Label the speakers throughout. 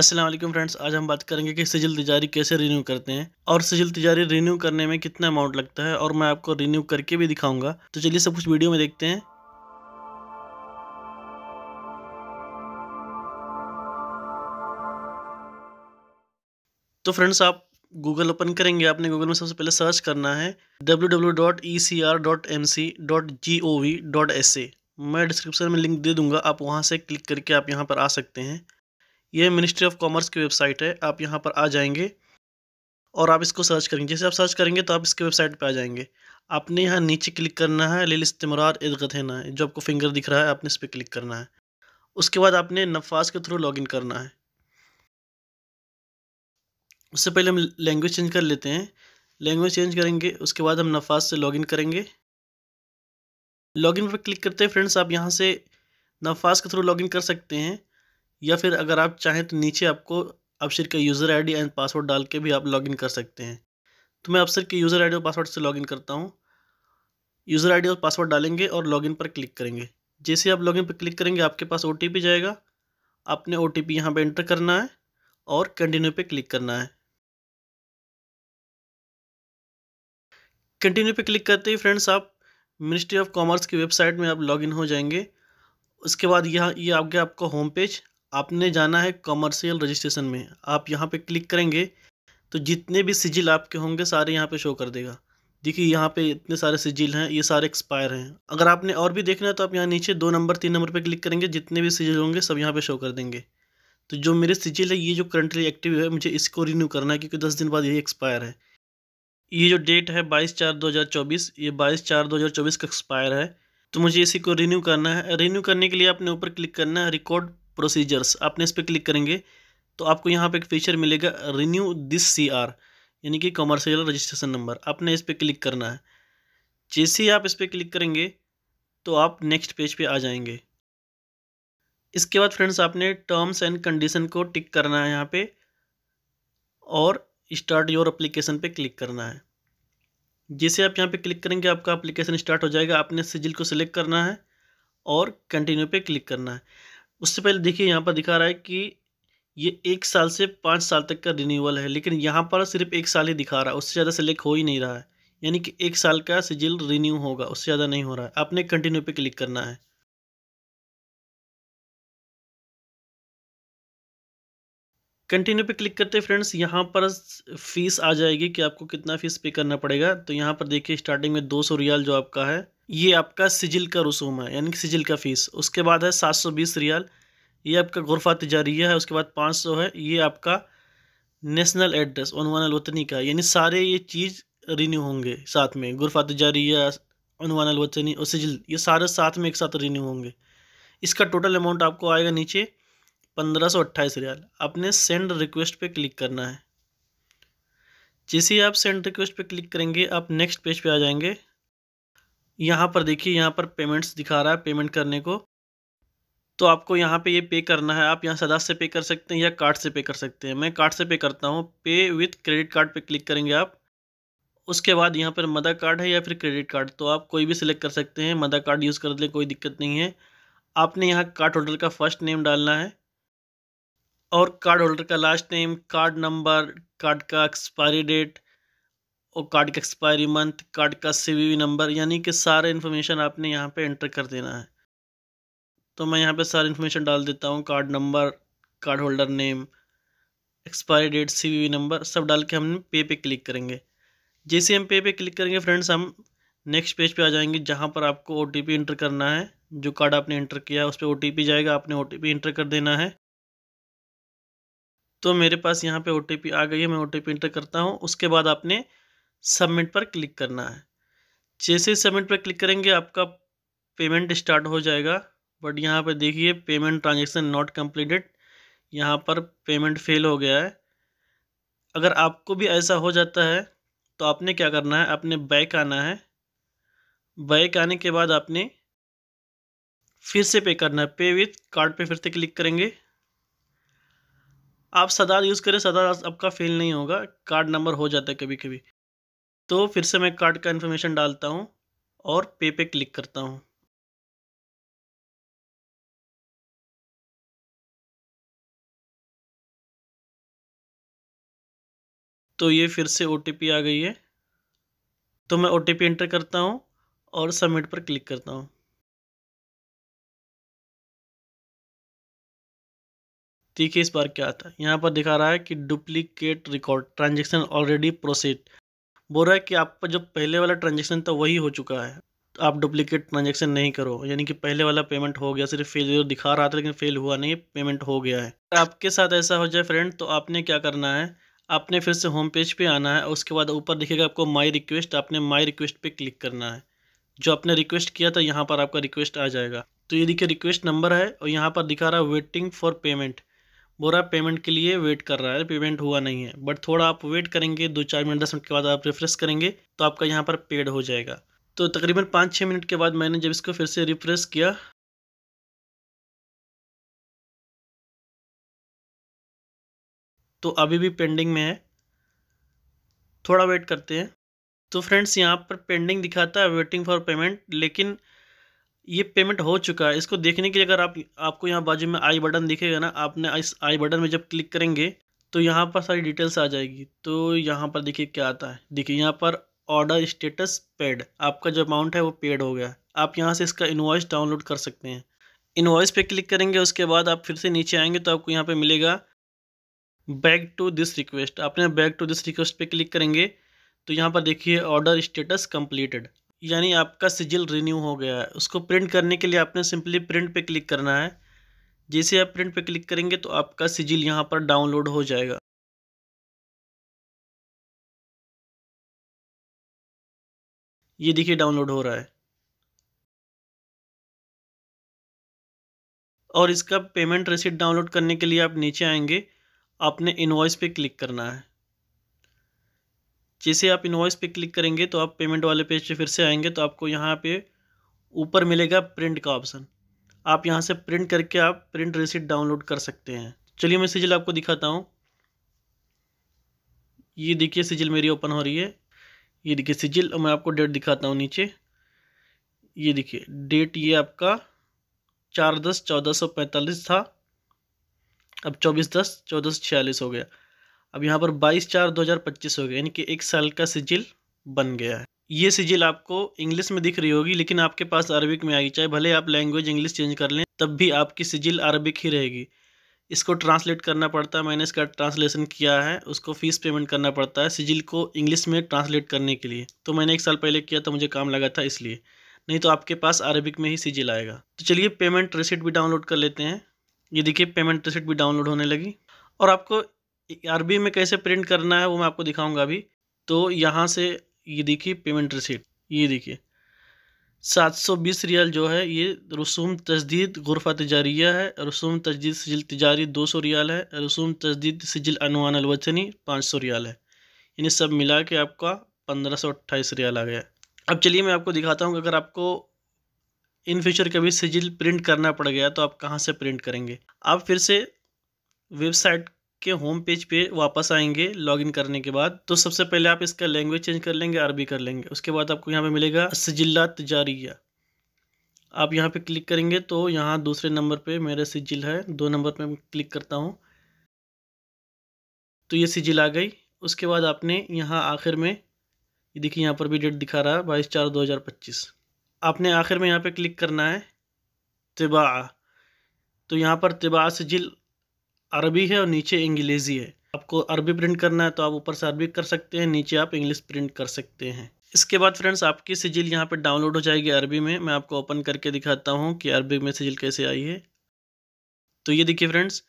Speaker 1: Aslam friends आज हम बात करेंगे कि सिजिल तिजारी कैसे रिन्यू करते हैं और सिजिल तिजारी रिन्यू करने में कितना अमाउंट लगता है और मैं आपको रिन्यू करके भी दिखाऊंगा तो चलिए सब कुछ वीडियो में देखते हैं तो फ्रेंड्स आप गूगल ओपन करेंगे आपने गूगल में सबसे पहले सर्च करना है www.ecr.mc.gov.sa मैं डिस्क्रिप्शन में लिंक दे दूंगा आप वहां से क्लिक करके आप यहां पर आ सकते हैं ये मिनिस्ट्री ऑफ कॉमर्स की वेबसाइट है आप यहाँ पर आ जाएंगे और आप इसको सर्च करेंगे जैसे आप सर्च करेंगे तो आप इसके वेबसाइट पर आ जाएंगे आपने यहाँ नीचे क्लिक करना है लिल इस्तेमरार इदगत है जो आपको फिंगर दिख रहा है आपने इस पर क्लिक करना है उसके बाद आपने नफाज के थ्रू लॉगिन करना है उससे पहले हम लैंग्वेज चेंज कर लेते हैं लैंग्वेज चेंज करेंगे उसके बाद हम नफाज से लॉगिन करेंगे लॉगिन पर क्लिक करते हैं फ्रेंड्स आप यहाँ से नफाज के थ्रू लॉगिन कर सकते हैं या फिर अगर आप चाहें तो नीचे आपको अपशिर का यूज़र आईडी एंड पासवर्ड डाल के भी आप लॉगिन कर सकते हैं तो मैं अपशिर के यूज़र आईडी और पासवर्ड से लॉगिन करता हूँ यूज़र आईडी और पासवर्ड डालेंगे और लॉगिन पर क्लिक करेंगे जैसे आप लॉगिन पर क्लिक करेंगे आपके पास ओ जाएगा आपने ओ टी पी यहाँ पर एंटर करना है और कंटिन्यू पे क्लिक करना है कंटिन्यू पे क्लिक करते ही फ्रेंड्स आप मिनिस्ट्री ऑफ कॉमर्स की वेबसाइट में आप लॉगिन हो जाएंगे उसके बाद यह ये आ गया आपका होम पेज आपने जाना है कमर्शियल रजिस्ट्रेशन में आप यहाँ पे क्लिक करेंगे तो जितने भी सिजिल आपके होंगे सारे यहाँ पे शो कर देगा देखिए यहाँ पे इतने सारे सिजिल हैं ये सारे एक्सपायर हैं अगर आपने और भी देखना है तो आप यहाँ नीचे दो नंबर तीन नंबर पे क्लिक करेंगे जितने भी सिजिल होंगे सब यहाँ पे शो कर देंगे तो जो मेरे सिजिल है ये जो करंटली एक्टिव है मुझे इसको रिन्यू करना है क्योंकि दस दिन बाद ये एक्सपायर है ये जो डेट है बाईस चार दो हज़ार चौबीस ये बाईस चार दो हज़ार चौबीस का एक्सपायर है तो मुझे इसी को रिन्यू करना है रिन्यू करने के लिए आपने ऊपर क्लिक करना है रिकॉर्ड प्रोसीजर्स आपने इस पर क्लिक करेंगे तो आपको यहाँ पे एक फीचर मिलेगा रिन्यू दिस सी आर यानी कि कमर्शियल रजिस्ट्रेशन नंबर आपने इस पर क्लिक करना है जैसे ही आप इस पर क्लिक करेंगे तो आप नेक्स्ट पेज पे आ जाएंगे इसके बाद फ्रेंड्स आपने टर्म्स एंड कंडीशन को टिक करना है यहाँ पे और स्टार्ट योर अप्लीकेशन पर क्लिक करना है जैसे आप यहाँ पे क्लिक करेंगे आपका अप्लीकेशन स्टार्ट हो जाएगा आपने सिजिल को सिलेक्ट करना है और कंटिन्यू पे क्लिक करना है उससे पहले देखिए यहाँ पर दिखा रहा है कि ये एक साल से पाँच साल तक का रिन्यूअल है लेकिन यहाँ पर सिर्फ एक साल ही दिखा रहा है उससे ज़्यादा सिलेक्ट हो ही नहीं रहा है यानी कि एक साल का सिजिल रिन्यू होगा उससे ज़्यादा नहीं हो रहा है आपने कंटिन्यू पे क्लिक करना है कंटिन्यू पे क्लिक करते फ्रेंड्स यहाँ पर फ़ीस आ जाएगी कि आपको कितना फ़ीस पे करना पड़ेगा तो यहाँ पर देखिए स्टार्टिंग में दो सौ रियाल जो आपका है ये आपका सिजिल का रसूम है यानी कि सिजिल का फ़ीस उसके बाद है सात सौ बीस रियाल ये आपका गुरफा तजारिया है उसके बाद पाँच सौ है ये आपका नेशनल एड्रेस अनवान का यानी सारे ये चीज़ रिन्यू होंगे साथ में गुरफा तजारिया अनवान और सिजिल ये सारे साथ में एक साथ रिन्यू होंगे इसका टोटल अमाउंट आपको आएगा नीचे पंद्रह सौ अट्ठाईस रियाल आपने सेंड रिक्वेस्ट पर क्लिक करना है जैसे आप सेंड रिक्वेस्ट पर क्लिक करेंगे आप नेक्स्ट पेज पे आ जाएंगे यहाँ पर देखिए यहाँ पर पेमेंट्स दिखा रहा है पेमेंट करने को तो आपको यहाँ पे ये पे करना है आप यहाँ सदा से पे कर सकते हैं या कार्ड से पे कर सकते हैं मैं कार्ड से पे करता हूँ पे विथ क्रेडिट कार्ड पे क्लिक करेंगे आप उसके बाद यहाँ पर मदर कार्ड है या फिर क्रेडिट कार्ड तो आप कोई भी सिलेक्ट कर सकते हैं मदर कार्ड यूज़ कर ले कोई दिक्कत नहीं है आपने यहाँ कार्ड होल्डर का फर्स्ट नेम डालना है और कार्ड होल्डर का last name card number card का एक्सपायरी डेट और कार्ड का एक्सपायरी मंथ कार्ड का सीवीवी नंबर यानी कि सारे इन्फॉर्मेशन आपने यहाँ पे एंटर कर देना है तो मैं यहाँ पे सारे इन्फॉर्मेशन डाल देता हूँ card number card holder name expiry date CVV number सब डाल के हम पे पे क्लिक करेंगे जैसे हम पे पे क्लिक करेंगे फ्रेंड्स हम नेक्स्ट पेज पे आ जाएंगे जहाँ पर आपको ओ एंटर करना है जो कार्ड आपने इंटर किया उस पर ओ जाएगा आपने ओ एंटर कर देना है तो मेरे पास यहाँ पे ओ आ गई है मैं ओ एंटर करता हूँ उसके बाद आपने सबमिट पर क्लिक करना है जैसे ही सबमिट पर क्लिक करेंगे आपका पेमेंट स्टार्ट हो जाएगा बट यहाँ पर देखिए पेमेंट ट्रांजेक्शन नॉट कम्प्लीटेड यहाँ पर पेमेंट फेल हो गया है अगर आपको भी ऐसा हो जाता है तो आपने क्या करना है आपने बैक आना है बैक आने के बाद आपने फिर से पे करना है पे विथ कार्ड पे फिर से क्लिक करेंगे आप सदार यूज़ करें सदा आपका फेल नहीं होगा कार्ड नंबर हो जाता है कभी कभी तो फिर से मैं कार्ड का इन्फॉर्मेशन डालता हूँ और पे पे क्लिक करता हूँ तो ये फिर से ओ आ गई है तो मैं ओ एंटर करता हूँ और सबमिट पर क्लिक करता हूँ देखिए इस बार क्या आता है यहाँ पर दिखा रहा है कि duplicate record transaction already proceed बोल रहा है कि आपका जो पहले वाला ट्रांजेक्शन था वही हो चुका है तो आप डुप्लीकेट ट्रांजेक्शन नहीं करो यानी कि पहले वाला पेमेंट हो गया सिर्फ फेल दिखा रहा था लेकिन फेल हुआ नहीं पेमेंट हो गया है आपके साथ ऐसा हो जाए फ्रेंड तो आपने क्या करना है आपने फिर से होम पेज पे आना है उसके बाद ऊपर दिखेगा आपको माय रिक्वेस्ट आपने माय रिक्वेस्ट पे क्लिक करना है जो आपने रिक्वेस्ट किया था यहाँ पर आपका रिक्वेस्ट आ जाएगा तो ये देखिए रिक्वेस्ट नंबर है और यहाँ पर दिखा रहा है वेटिंग फॉर पेमेंट बोल रहा है पेमेंट के लिए वेट कर रहा है पेमेंट हुआ नहीं है बट थोड़ा आप वेट करेंगे दो चार मिनट दस मिनट के बाद आप रिफ्रेश करेंगे तो आपका यहाँ पर पेड हो जाएगा तो तकरीबन पाँच छः मिनट के बाद मैंने जब इसको फिर से रिफ्रेश किया तो अभी भी पेंडिंग में है थोड़ा वेट करते हैं तो फ्रेंड्स यहाँ पर पेंडिंग दिखाता है वेटिंग फॉर पेमेंट लेकिन ये पेमेंट हो चुका है इसको देखने के लिए अगर आप आपको यहाँ बाजू में आई बटन दिखेगा ना आपने इस आई बटन में जब क्लिक करेंगे तो यहाँ पर सारी डिटेल्स आ जाएगी तो यहाँ पर देखिए क्या आता है देखिए यहाँ पर ऑर्डर स्टेटस पेड आपका जो अमाउंट है वो पेड हो गया आप यहाँ से इसका इन्वाइस डाउनलोड कर सकते हैं इन्वाइस पे क्लिक करेंगे उसके बाद आप फिर से नीचे आएंगे तो आपको यहाँ पे मिलेगा बैक टू दिस रिक्वेस्ट आपने बैक टू दिस रिक्वेस्ट पे क्लिक करेंगे तो यहाँ पर देखिए ऑर्डर स्टेटस कंप्लीटेड यानी आपका सिजिल रिन्यू हो गया है उसको प्रिंट करने के लिए आपने सिंपली प्रिंट पे क्लिक करना है जैसे आप प्रिंट पे क्लिक करेंगे तो आपका सिजिल यहाँ पर डाउनलोड हो जाएगा ये देखिए डाउनलोड हो रहा है और इसका पेमेंट रसीद डाउनलोड करने के लिए आप नीचे आएंगे आपने इनवॉइस पे क्लिक करना है जैसे आप इन्वाइस पे क्लिक करेंगे तो आप पेमेंट वाले पेज पे फिर से आएंगे तो आपको यहाँ पे ऊपर मिलेगा प्रिंट का ऑप्शन आप यहाँ से प्रिंट करके आप प्रिंट रिसिट डाउनलोड कर सकते हैं चलिए मैं सिजिल आपको दिखाता हूँ ये देखिए सिजिल मेरी ओपन हो रही है ये देखिए सिजिल और मैं आपको डेट दिखाता हूँ नीचे ये देखिए डेट ये आपका चार दस चौदह सौ पैंतालीस था अब चौबीस दस चौदह सौ छियालीस हो गया अब यहाँ पर बाईस चार दो हज़ार पच्चीस हो गया यानी कि एक साल का सिजिल बन गया है ये सिजिल आपको इंग्लिश में दिख रही होगी लेकिन आपके पास अरबिक में आएगी चाहे भले आप लैंग्वेज इंग्लिश चेंज कर लें तब भी आपकी सिजिल अरबिक ही रहेगी इसको ट्रांसलेट करना पड़ता है मैंने इसका ट्रांसलेशन किया है उसको फ़ीस पेमेंट करना पड़ता है सिजिल को इंग्लिश में ट्रांसलेट करने के लिए तो मैंने एक साल पहले किया तो मुझे काम लगा था इसलिए नहीं तो आपके पास अरबिक में ही सिजिल आएगा तो चलिए पेमेंट रिसिट भी डाउनलोड कर लेते हैं ये देखिए पेमेंट रिसिट भी डाउनलोड होने लगी और आपको अरबी में कैसे प्रिंट करना है वो मैं आपको दिखाऊंगा अभी तो यहाँ से ये देखिए पेमेंट रिसीट ये देखिए सात सौ बीस रियाल जो है ये रसूम तजदीद गुरफा तजारिया है रसूम तजदीद सिजिल तजारी दो सौ रियाल है रसूम तजदीद सिजिल अनवान अलवनी पाँच सौ रियाल है इन्हें सब मिला के आपका पंद्रह सौ अट्ठाईस रियाल आ गया अब चलिए मैं आपको दिखाता हूँ अगर आपको इन फ्यूचर कभी सिजिल प्रिंट करना पड़ गया तो आप कहाँ से प्रिंट करेंगे आप फिर से वेबसाइट के होम पेज पे वापस आएंगे लॉगिन करने के बाद तो सबसे पहले आप इसका लैंग्वेज चेंज कर लेंगे अरबी कर लेंगे उसके बाद आपको यहाँ पे मिलेगा सजिल्ला तजारिया आप यहाँ पे क्लिक करेंगे तो यहाँ दूसरे नंबर पे मेरा सिजिल है दो नंबर पे मैं क्लिक करता हूँ तो ये सिजिल आ गई उसके बाद आपने यहाँ आखिर में ये देखिए यहाँ पर भी डेट दिखा रहा है बाईस चार दो हज़ार पच्चीस आपने आखिर में यहाँ पे क्लिक करना है तिबा तो यहाँ पर तिबा सिजिल अरबी है और नीचे इंग्लिजी है आपको अरबी प्रिंट करना है तो आप ऊपर से अरबी कर सकते हैं नीचे आप इंग्लिश प्रिंट कर सकते हैं इसके बाद फ्रेंड्स आपकी सिजिल यहाँ पर डाउनलोड हो जाएगी अरबी में मैं आपको ओपन करके दिखाता हूँ कि अरबी में सिजिल कैसे आई है तो ये देखिए फ्रेंड्स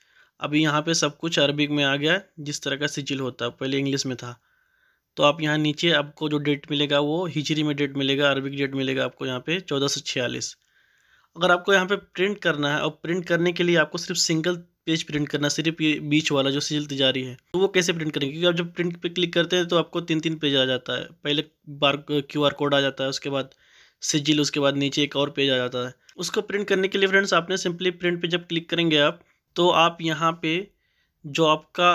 Speaker 1: अभी यहाँ पे सब कुछ अरबिक में आ गया जिस तरह का सिजिल होता पहले इंग्लिश में था तो आप यहाँ नीचे आपको जो डेट मिलेगा वो हिजरी में डेट मिलेगा अरबिक डेट मिलेगा आपको यहाँ पे चौदह सौ छियालीस अगर आपको यहाँ पे प्रिंट करना है और प्रिंट करने के लिए आपको सिर्फ सिंगल पेज प्रिंट करना सिर्फ ये बीच वाला जो सील तिजारी है तो वो कैसे प्रिंट करेंगे क्योंकि आप जब प्रिंट पे क्लिक करते हैं तो आपको तीन तीन पेज आ जाता है पहले बार क्यू आर कोड आ जाता है उसके बाद सिजिल उसके बाद नीचे एक और पेज आ जाता है उसको प्रिंट करने के लिए फ्रेंड्स आपने सिंपली प्रिंट पे जब क्लिक करेंगे आप तो आप यहाँ पे जो आपका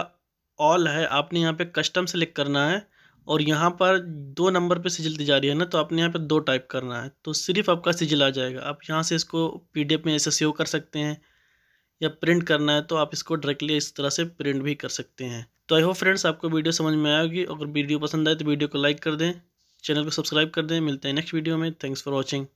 Speaker 1: ऑल है आपने यहाँ पे कस्टम सेलेक्ट करना है और यहाँ पर दो नंबर पे सिजिल दी जा रही है ना तो आपने यहाँ पे दो टाइप करना है तो सिर्फ आपका सिजिल आ जाएगा आप यहाँ से इसको पीडीएफ में ऐसे सेव कर सकते हैं या प्रिंट करना है तो आप इसको डायरेक्टली इस तरह से प्रिंट भी कर सकते हैं तो आई होप फ्रेंड्स आपको वीडियो समझ में आएगी अगर वीडियो पसंद आए तो वीडियो को लाइक कर दें चैनल को सब्सक्राइब कर दें मिलते हैं नेक्स्ट वीडियो में थैंक्स फॉर वॉचिंग